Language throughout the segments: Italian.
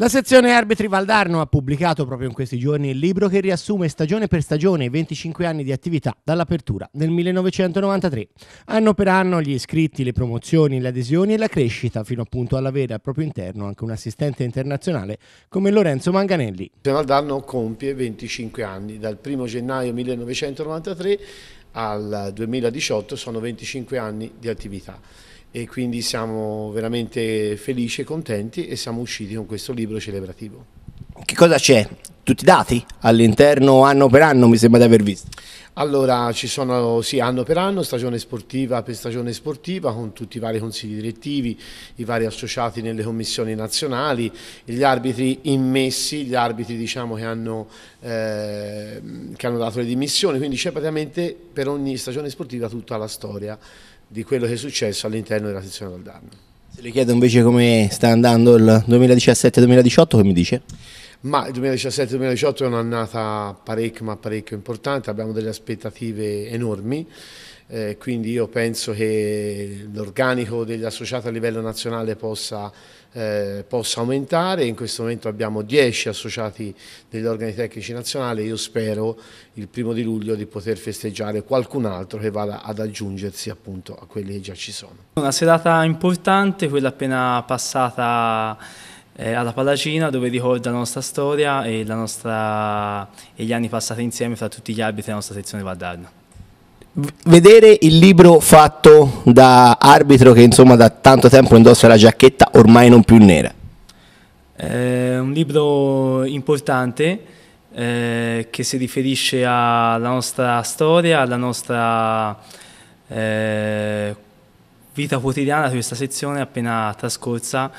La sezione arbitri Valdarno ha pubblicato proprio in questi giorni il libro che riassume stagione per stagione i 25 anni di attività dall'apertura nel 1993. Anno per anno gli iscritti, le promozioni, le adesioni e la crescita, fino appunto ad al proprio interno anche un assistente internazionale come Lorenzo Manganelli. Valdarno compie 25 anni, dal 1 gennaio 1993 al 2018 sono 25 anni di attività e quindi siamo veramente felici e contenti e siamo usciti con questo libro celebrativo. Che cosa c'è? Tutti i dati all'interno anno per anno mi sembra di aver visto. Allora, ci sono sì, anno per anno, stagione sportiva per stagione sportiva, con tutti i vari consigli direttivi, i vari associati nelle commissioni nazionali, gli arbitri immessi, gli arbitri diciamo, che, hanno, eh, che hanno dato le dimissioni, quindi c'è praticamente per ogni stagione sportiva tutta la storia di quello che è successo all'interno della sezione Valdarno. Se le chiedo invece come sta andando il 2017-2018, che mi dice? Ma il 2017-2018 è un'annata parecchio ma parecchio importante, abbiamo delle aspettative enormi, eh, quindi io penso che l'organico degli associati a livello nazionale possa, eh, possa, aumentare, in questo momento abbiamo 10 associati degli organi tecnici nazionali, io spero il primo di luglio di poter festeggiare qualcun altro che vada ad aggiungersi appunto a quelli che già ci sono. Una serata importante, quella appena passata eh, alla Palacina dove ricorda la nostra storia e, la nostra, e gli anni passati insieme fra tutti gli arbitri della nostra sezione Valdarno vedere il libro fatto da arbitro che insomma da tanto tempo indossa la giacchetta ormai non più nera? È eh, un libro importante eh, che si riferisce alla nostra storia, alla nostra eh, vita quotidiana di questa sezione appena trascorsa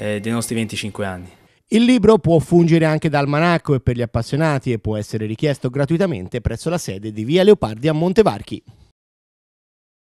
eh, dei nostri 25 anni. Il libro può fungere anche da almanacco e per gli appassionati e può essere richiesto gratuitamente presso la sede di Via Leopardi a Montevarchi.